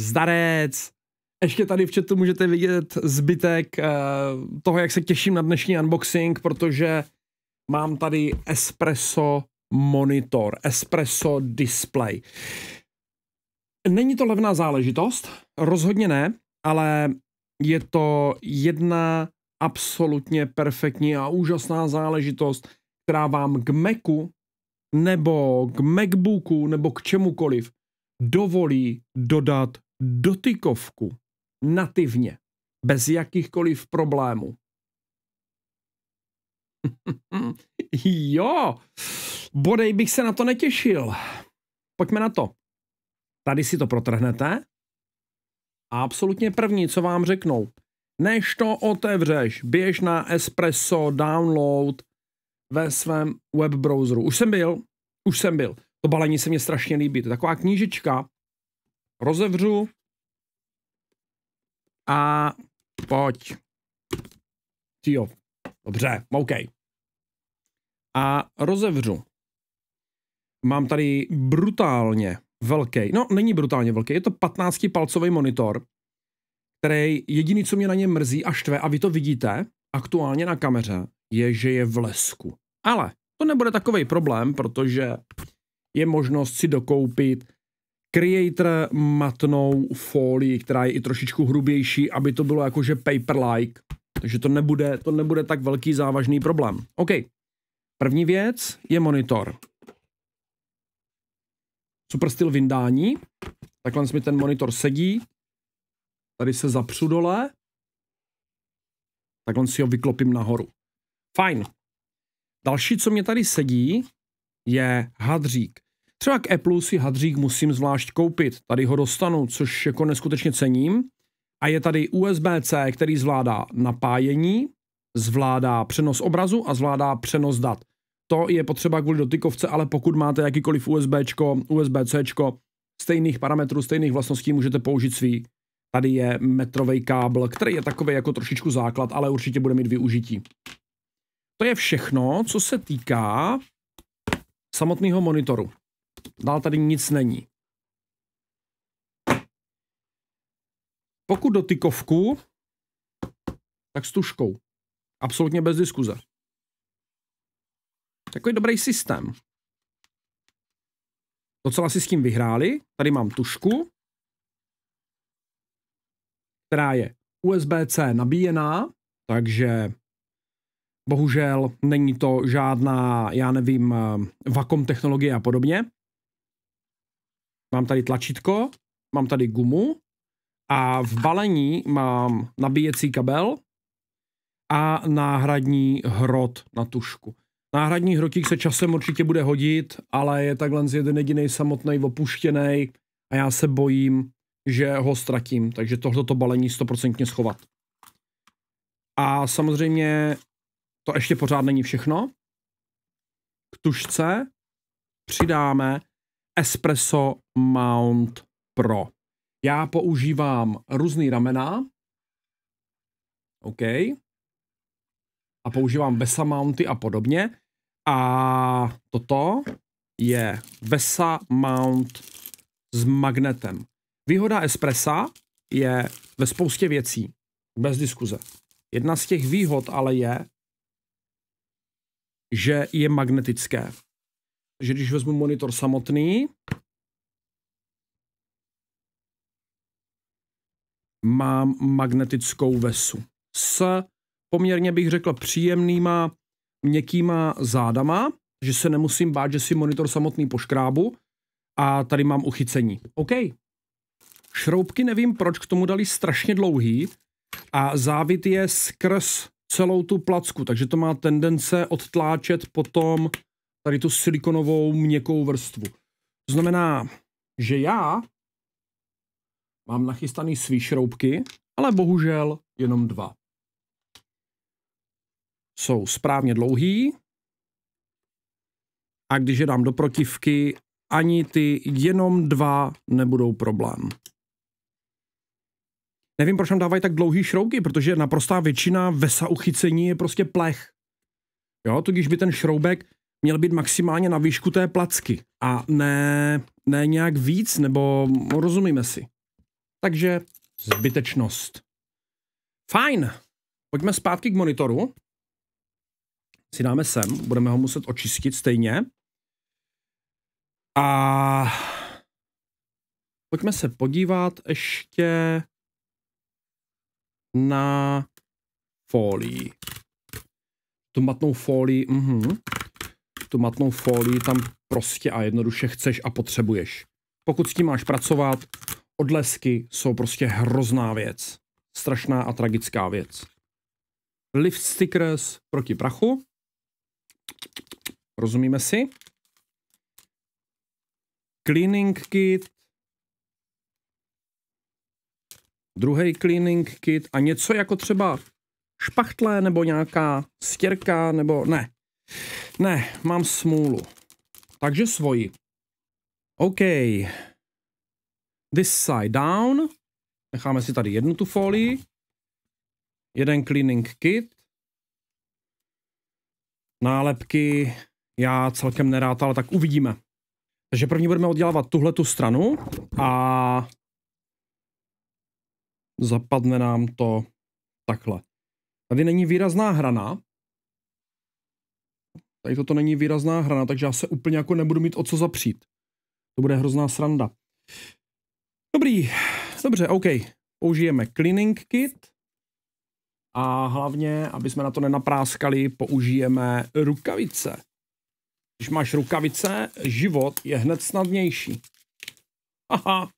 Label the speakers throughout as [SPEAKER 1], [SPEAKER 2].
[SPEAKER 1] Zdarec! Ještě tady v chatu můžete vidět zbytek eh, toho, jak se těším na dnešní unboxing, protože mám tady espresso monitor, espresso display. Není to levná záležitost, rozhodně ne, ale je to jedna absolutně perfektní a úžasná záležitost, která vám k Macu nebo k Macbooku nebo k čemukoliv dovolí dodat dotykovku nativně, bez jakýchkoliv problémů. jo, bodej bych se na to netěšil. Pojďme na to. Tady si to protrhnete a absolutně první, co vám řeknou, než to otevřeš, běž na Espresso download ve svém web browseru. Už jsem byl, už jsem byl. To balení se mě strašně líbí. To je taková knížička, rozevřu a pojď. Jo, dobře, OK. A rozevřu. Mám tady brutálně velký, no není brutálně velký, je to 15-palcový monitor, který jediný, co mě na něm mrzí a štve, a vy to vidíte aktuálně na kameře, je, že je v lesku. Ale to nebude takový problém, protože je možnost si dokoupit Creator matnou folii, která je i trošičku hrubější, aby to bylo jakože paper-like. Takže to nebude, to nebude tak velký závažný problém. OK. První věc je monitor. Super styl vyndání. Takhle mi ten monitor sedí. Tady se zapřu dole. Takhle si ho vyklopím nahoru. Fajn. Další, co mě tady sedí, je hadřík. Třeba k Apple si hadřík musím zvlášť koupit, tady ho dostanu, což jako neskutečně cením. A je tady USB-C, který zvládá napájení, zvládá přenos obrazu a zvládá přenos dat. To je potřeba kvůli dotykovce, ale pokud máte jakýkoliv USB, USB-C, stejných parametrů, stejných vlastností můžete použít svý. Tady je metrový kábel, který je takový jako trošičku základ, ale určitě bude mít využití. To je všechno, co se týká samotného monitoru. Dál tady nic není. Pokud do tykovku, tak s tuškou. Absolutně bez diskuze. Takový dobrý systém. Docela si s tím vyhráli. Tady mám tušku, která je USB-C nabíjená, takže bohužel není to žádná, já nevím, eh, vakom technologie a podobně. Mám tady tlačítko, mám tady gumu a v balení mám nabíjecí kabel a náhradní hrot na tušku. Náhradní hrotík se časem určitě bude hodit, ale je takhle z jeden jediný samotný opuštěný a já se bojím, že ho ztratím, takže tohleto balení stoprocentně schovat. A samozřejmě to ještě pořád není všechno. K tušce přidáme Espresso Mount Pro. Já používám různý ramena. OK. A používám Vesa Mounty a podobně. A toto je Vesa Mount s magnetem. Výhoda Espressa je ve spoustě věcí. Bez diskuze. Jedna z těch výhod ale je, že je magnetické že když vezmu monitor samotný, mám magnetickou vesu s poměrně bych řekl příjemnýma měkkýma zádama, že se nemusím bát, že si monitor samotný poškrábu a tady mám uchycení. OK. Šroubky nevím proč k tomu dali strašně dlouhý a závit je skrz celou tu placku, takže to má tendence odtláčet potom tady tu silikonovou měkkou vrstvu. To znamená, že já mám nachystaný svý šroubky, ale bohužel jenom dva. Jsou správně dlouhý a když je dám do protivky, ani ty jenom dva nebudou problém. Nevím, proč nám dávají tak dlouhý šroubky, protože naprostá většina vesa uchycení je prostě plech. Jo, tudíž by ten šroubek měl být maximálně na výšku té placky a ne, ne nějak víc, nebo rozumíme si. Takže zbytečnost. Fajn, pojďme zpátky k monitoru. Si dáme sem, budeme ho muset očistit stejně. A pojďme se podívat ještě na folii. Tu matnou folii, mhm tu matnou folii tam prostě a jednoduše chceš a potřebuješ. Pokud s tím máš pracovat, odlesky jsou prostě hrozná věc. Strašná a tragická věc. Lift stickers proti prachu. Rozumíme si? Cleaning kit. Druhý cleaning kit a něco jako třeba špachtle nebo nějaká stěrka nebo ne. Ne, mám smůlu. Takže svoji. OK. This side down. Necháme si tady jednu tu folii. Jeden cleaning kit. Nálepky já celkem nerád, ale tak uvidíme. Takže první budeme oddělávat tuhle tu stranu a zapadne nám to takhle. Tady není výrazná hrana, Tady toto není výrazná hrana, no, takže já se úplně jako nebudu mít o co zapřít. To bude hrozná sranda. Dobrý, dobře, OK. Použijeme cleaning kit. A hlavně, aby jsme na to nenapráskali, použijeme rukavice. Když máš rukavice, život je hned snadnější. Aha,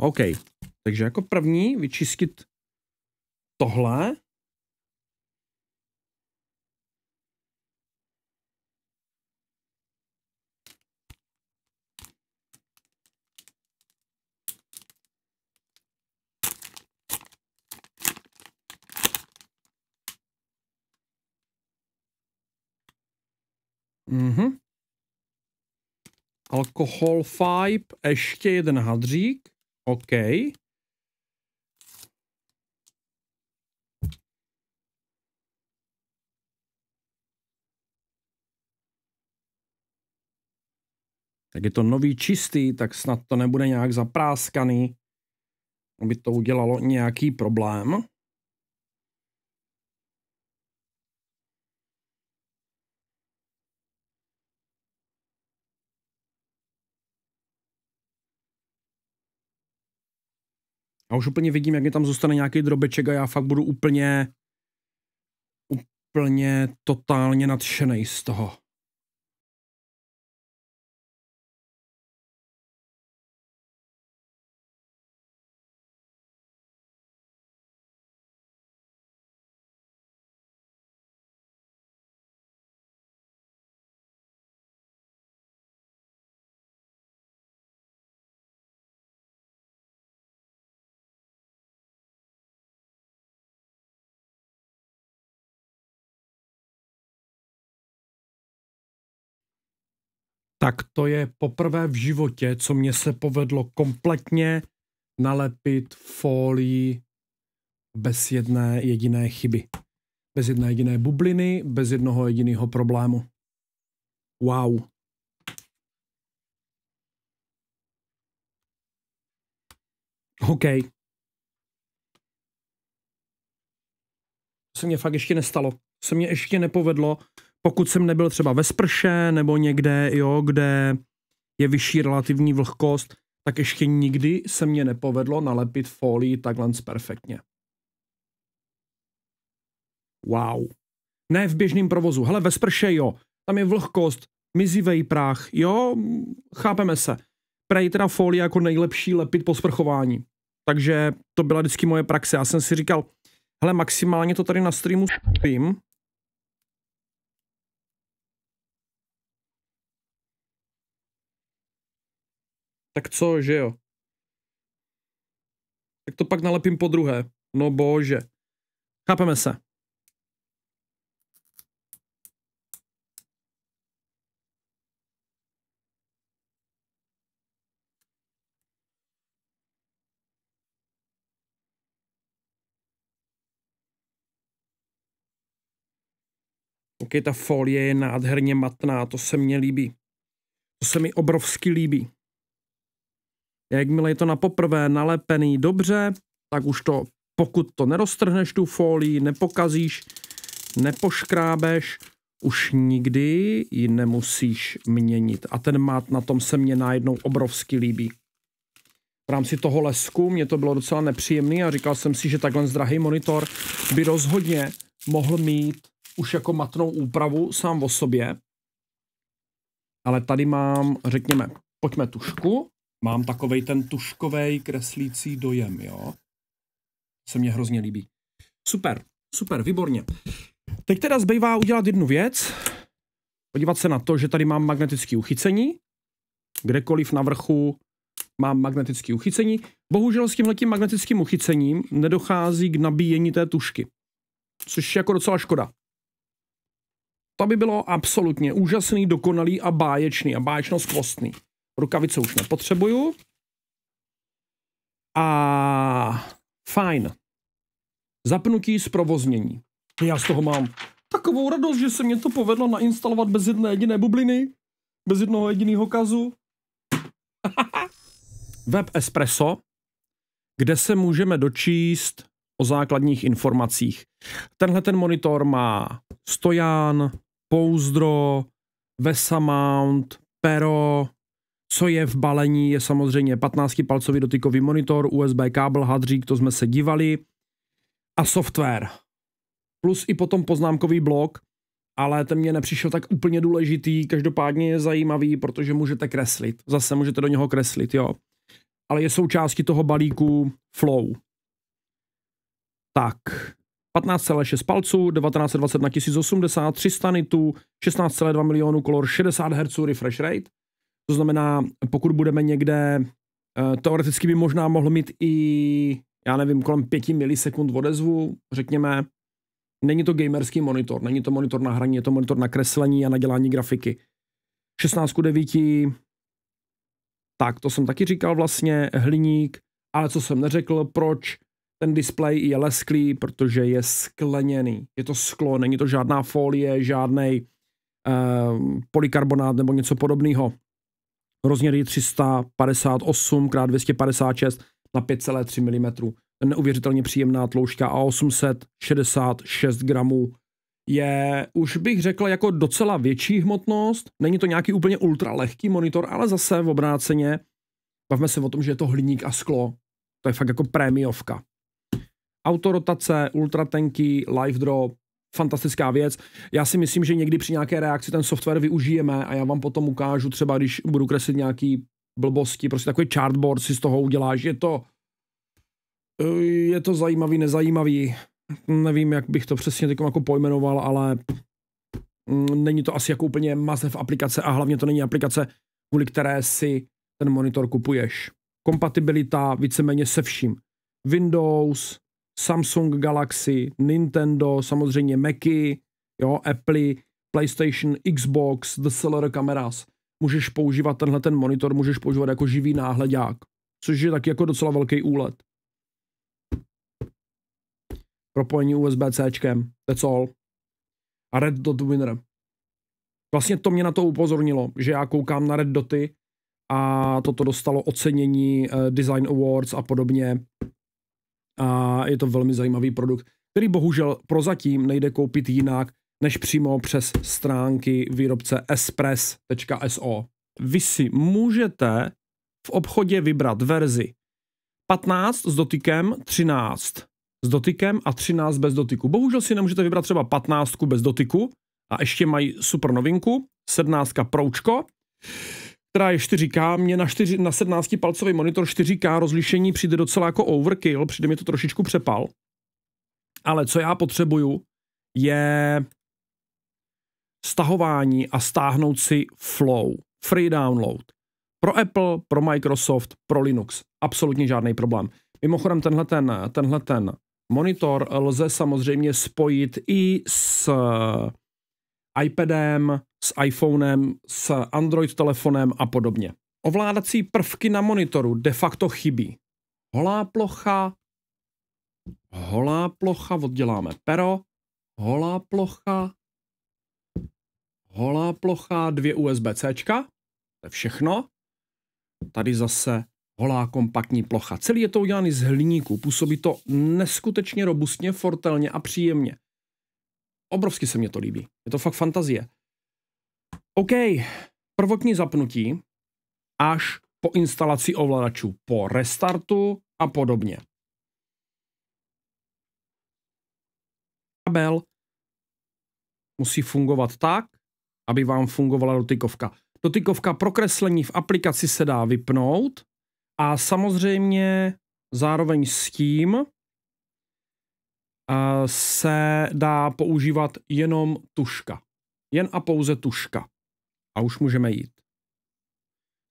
[SPEAKER 1] OK. Takže jako první vyčistit tohle. Mhm. Alkohol 5, ještě jeden hadřík. OK. Tak je to nový čistý, tak snad to nebude nějak zapráskaný, aby to udělalo nějaký problém. A už úplně vidím, jak mi tam zůstane nějaký drobeček a já fakt budu úplně úplně totálně nadšený z toho. tak to je poprvé v životě, co mě se povedlo kompletně nalepit folii bez jedné jediné chyby. Bez jedné jediné bubliny, bez jednoho jediného problému. Wow. OK. To se mě fakt ještě nestalo. To se mě ještě nepovedlo pokud jsem nebyl třeba ve sprše nebo někde, jo, kde je vyšší relativní vlhkost, tak ještě nikdy se mě nepovedlo nalepit folii takhle perfektně. Wow. Ne v běžném provozu. Hele, ve sprše jo. Tam je vlhkost, mizivej prach. Jo, chápeme se. Prej teda folie jako nejlepší lepit po sprchování. Takže to byla vždycky moje praxe. Já jsem si říkal, hele, maximálně to tady na streamu spím, Tak co, že jo? Tak to pak nalepím po druhé. No bože. Chápeme se. Ok, ta folie je nádherně matná, to se mně líbí. To se mi obrovsky líbí. Jakmile je to na poprvé nalepený dobře, tak už to, pokud to neroztrhneš tu folii, nepokazíš, nepoškrábeš, už nikdy ji nemusíš měnit. A ten mát na tom se mě najednou obrovsky líbí. V rámci toho lesku mě to bylo docela nepříjemné a říkal jsem si, že takhle drahý monitor by rozhodně mohl mít už jako matnou úpravu sám o sobě. Ale tady mám, řekněme, pojďme tušku mám takový ten tuškovej kreslící dojem, jo. Se mě hrozně líbí. Super, super, výborně. Teď teda zbývá udělat jednu věc. Podívat se na to, že tady mám magnetické uchycení. Kdekoliv na vrchu mám magnetické uchycení. Bohužel s tímhletím magnetickým uchycením nedochází k nabíjení té tušky. Což je jako docela škoda. To by bylo absolutně úžasný, dokonalý a báječný a báječnost kostný. Rukavice už nepotřebuju. A fajn. Zapnutí zprovoznění. Já z toho mám takovou radost, že se mě to povedlo nainstalovat bez jedné jediné bubliny, bez jednoho jediného kazu. Web Espresso, kde se můžeme dočíst o základních informacích. Tenhle ten monitor má stojan, pouzdro, vesa mount, pero, co je v balení, je samozřejmě 15-palcový dotykový monitor, USB kábel, hadřík, to jsme se dívali, a software. Plus i potom poznámkový blok, ale ten mě nepřišel tak úplně důležitý, každopádně je zajímavý, protože můžete kreslit. Zase můžete do něho kreslit, jo. Ale je součástí toho balíku Flow. Tak, 15,6 palců, 1920 na 1080, 300 nitů, 16,2 milionů kolor, 60 Hz refresh rate. To znamená, pokud budeme někde, eh, teoreticky by možná mohl mít i, já nevím, kolem 5 milisekund odezvu, řekněme. Není to gamerský monitor, není to monitor na hraní, je to monitor na kreslení a na dělání grafiky. 16 9, tak to jsem taky říkal vlastně, hliník, ale co jsem neřekl, proč ten displej je lesklý, protože je skleněný. Je to sklo, není to žádná folie, žádnej uh, polikarbonát nebo něco podobného rozměry 358 x 256 na 5,3 mm. Neuvěřitelně příjemná tloušťka a 866 gramů je, už bych řekl, jako docela větší hmotnost. Není to nějaký úplně ultra lehký monitor, ale zase v obráceně. Bavme se o tom, že je to hliník a sklo. To je fakt jako prémiovka. Autorotace, ultra tenký, live drop, fantastická věc. Já si myslím, že někdy při nějaké reakci ten software využijeme a já vám potom ukážu třeba, když budu kreslit nějaký blbosti, prostě takový chartboard si z toho uděláš. Je to, eh, je to zajímavý, nezajímavý. Nevím, jak bych to přesně takom jako pojmenoval, ale mm, není to asi jako úplně masiv aplikace a hlavně to není aplikace, kvůli které si ten monitor kupuješ. Kompatibilita víceméně se vším. Windows, Samsung Galaxy, Nintendo, samozřejmě Macy, jo, Apple, PlayStation, Xbox, DSLR kameras. Můžeš používat tenhle ten monitor, můžeš používat jako živý náhledák, což je taky jako docela velký úlet. Propojení USB-Cčkem, that's all. A Red Dot Winner. Vlastně to mě na to upozornilo, že já koukám na Red Doty a toto dostalo ocenění eh, Design Awards a podobně a je to velmi zajímavý produkt, který bohužel prozatím nejde koupit jinak, než přímo přes stránky výrobce espress.so. Vy si můžete v obchodě vybrat verzi 15 s dotykem, 13 s dotykem a 13 bez dotyku. Bohužel si nemůžete vybrat třeba 15 bez dotyku a ještě mají super novinku, 17 proučko která je 4K, mě na, 4, na 17-palcový monitor 4K rozlišení přijde docela jako overkill, přijde mi to trošičku přepal. Ale co já potřebuju, je stahování a stáhnout si Flow, free download. Pro Apple, pro Microsoft, pro Linux. Absolutně žádný problém. Mimochodem tenhle ten, tenhle ten monitor lze samozřejmě spojit i s iPadem, s iPhonem, s Android telefonem a podobně. Ovládací prvky na monitoru de facto chybí. Holá plocha, holá plocha, odděláme pero, holá plocha, holá plocha, dvě USB-C, to je všechno. Tady zase holá kompaktní plocha. Celý je to udělaný z hliníku, působí to neskutečně robustně, fortelně a příjemně. Obrovsky se mě to líbí. Je to fakt fantazie. OK, prvotní zapnutí až po instalaci ovladačů, po restartu a podobně. Kabel musí fungovat tak, aby vám fungovala dotykovka. Dotykovka pro kreslení v aplikaci se dá vypnout a samozřejmě zároveň s tím eh, se dá používat jenom tuška. Jen a pouze tuška. A už můžeme jít.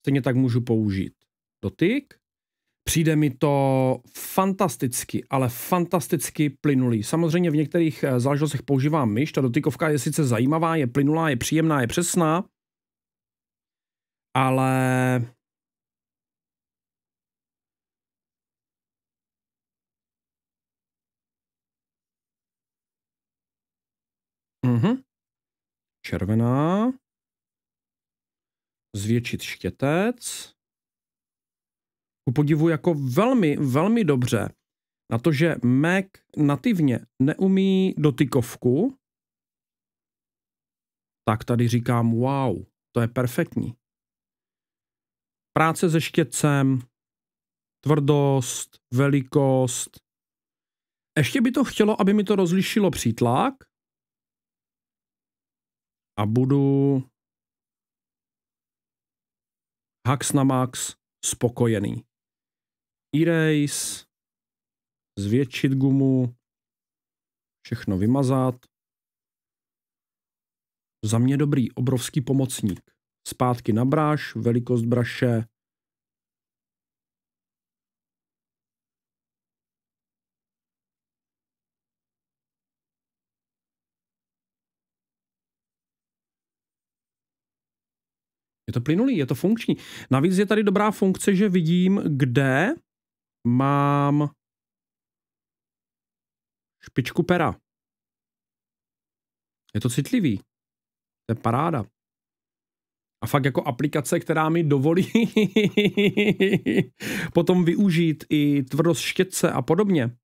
[SPEAKER 1] Stejně tak můžu použít dotyk. Přijde mi to fantasticky, ale fantasticky plynulý. Samozřejmě v některých eh, záležitostech používám myš, ta dotykovka je sice zajímavá, je plynulá, je příjemná, je přesná, ale Mm-hmm červená. Zvětšit štětec. Ku podivu jako velmi, velmi dobře na to, že Mac nativně neumí dotykovku, tak tady říkám wow, to je perfektní. Práce se štětcem, tvrdost, velikost. Ještě by to chtělo, aby mi to rozlišilo přítlak, a budu hax na max spokojený. Erase, zvětšit gumu, všechno vymazat. Za mě dobrý, obrovský pomocník. Zpátky na bráš, velikost braše Je to plynulý, je to funkční. Navíc je tady dobrá funkce, že vidím, kde mám špičku pera. Je to citlivý. To je paráda. A fakt jako aplikace, která mi dovolí potom využít i tvrdost štětce a podobně.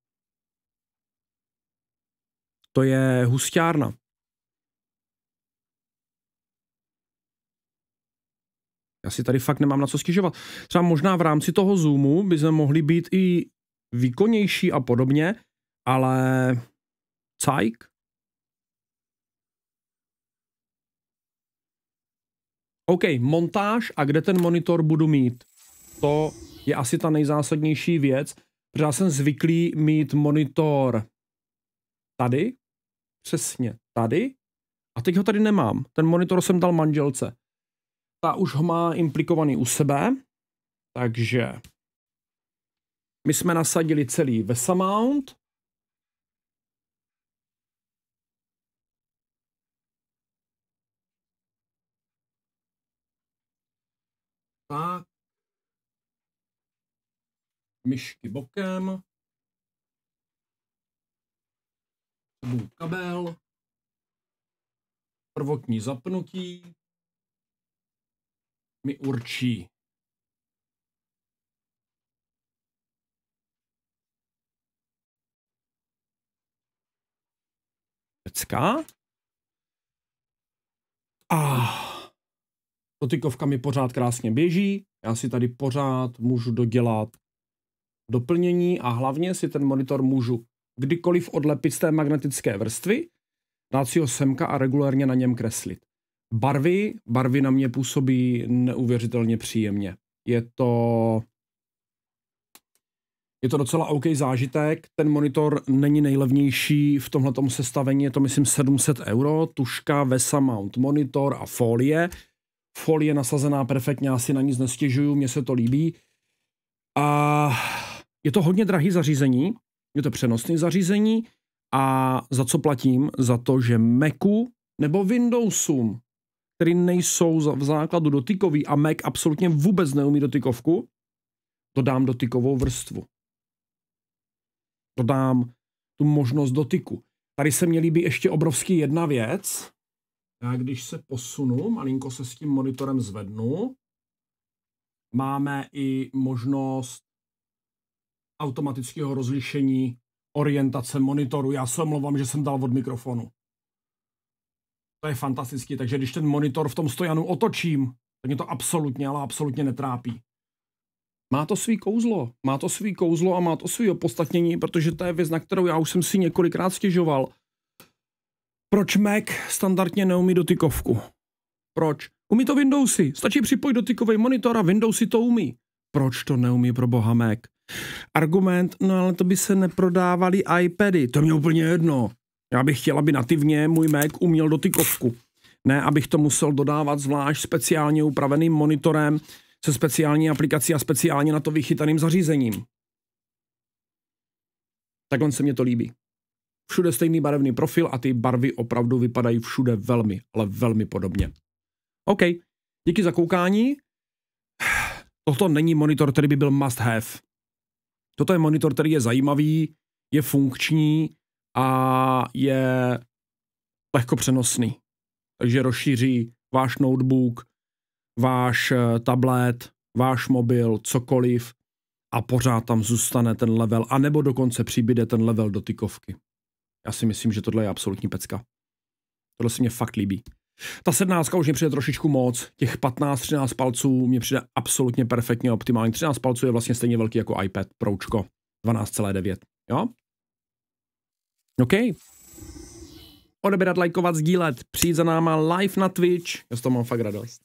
[SPEAKER 1] To je hustárna. já si tady fakt nemám na co stěžovat. Třeba možná v rámci toho Zoomu by jsme mohli být i výkonnější a podobně, ale cajk. OK, montáž a kde ten monitor budu mít? To je asi ta nejzásadnější věc, protože já jsem zvyklý mít monitor tady, přesně tady, a teď ho tady nemám. Ten monitor jsem dal manželce ta už ho má implikovaný u sebe, takže my jsme nasadili celý VESA mount. Tak. Myšky bokem. kabel. Prvotní zapnutí mi určí. Pecka? Ah, dotykovka mi pořád krásně běží, já si tady pořád můžu dodělat doplnění a hlavně si ten monitor můžu kdykoliv odlepit z té magnetické vrstvy, dát si ho semka a regulárně na něm kreslit. Barvy, barvy na mě působí neuvěřitelně příjemně. Je to je to docela OK zážitek. Ten monitor není nejlevnější v tomhle sestavení, je to myslím 700 euro, tuška, VESA mount monitor a folie. Folie nasazená perfektně, asi na nic nestěžuju, mně se to líbí. A je to hodně drahý zařízení, je to přenosné zařízení a za co platím? Za to, že Macu nebo Windowsům které nejsou v základu dotykový a Mac absolutně vůbec neumí dotykovku, dodám dotykovou vrstvu. Dodám tu možnost dotyku. Tady se mě líbí ještě obrovský jedna věc. Já když se posunu, malinko se s tím monitorem zvednu, máme i možnost automatického rozlišení orientace monitoru. Já se omlouvám, že jsem dal od mikrofonu. To je fantastický, takže když ten monitor v tom stojanu otočím, tak mě to absolutně, ale absolutně netrápí. Má to svý kouzlo, má to svý kouzlo a má to svý opodstatnění, protože to je věc, na kterou já už jsem si několikrát stěžoval. Proč Mac standardně neumí dotykovku? Proč? Umí to Windowsy, stačí připojit dotykový monitor a Windowsy to umí. Proč to neumí pro boha Mac? Argument, no ale to by se neprodávali iPady, to mě úplně jedno. Já bych chtěl, aby nativně můj Mac uměl dotykovku. Ne, abych to musel dodávat zvlášť speciálně upraveným monitorem se speciální aplikací a speciálně na to vychytaným zařízením. Takhle se mě to líbí. Všude stejný barevný profil a ty barvy opravdu vypadají všude velmi, ale velmi podobně. OK, díky za koukání. Toto není monitor, který by byl must have. Toto je monitor, který je zajímavý, je funkční, a je lehko přenosný. Takže rozšíří váš notebook, váš eh, tablet, váš mobil, cokoliv a pořád tam zůstane ten level, a nebo dokonce přibyde ten level do tykovky. Já si myslím, že tohle je absolutní pecka. Tohle se mě fakt líbí. Ta sednáctka už mě přijde trošičku moc, těch 15-13 palců mě přijde absolutně perfektně optimální. 13 palců je vlastně stejně velký jako iPad Pročko 12,9, jo? OK. Odebírat, lajkovat, sdílet, přijít za náma live na Twitch. Já z toho mám fakt radost.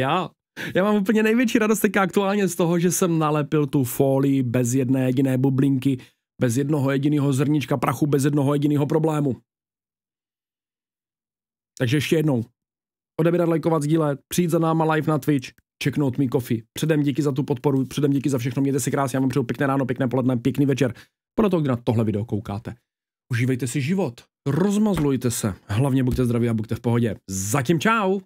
[SPEAKER 1] Já. Já mám úplně největší radost teďka aktuálně z toho, že jsem nalepil tu folii bez jedné jediné bublinky, bez jednoho jediného zrnička prachu, bez jednoho jediného problému. Takže ještě jednou. Odebírat, lajkovat, sdílet, přijít za náma live na Twitch, checknout mi kofi. Předem díky za tu podporu, předem díky za všechno, mějte si krásně, já vám přeju pěkné ráno, pěkné poledne, pěkný večer. Podle toho, kdy na tohle video koukáte. Užívejte si život, rozmazlujte se, hlavně buďte zdraví a buďte v pohodě. Zatím čau!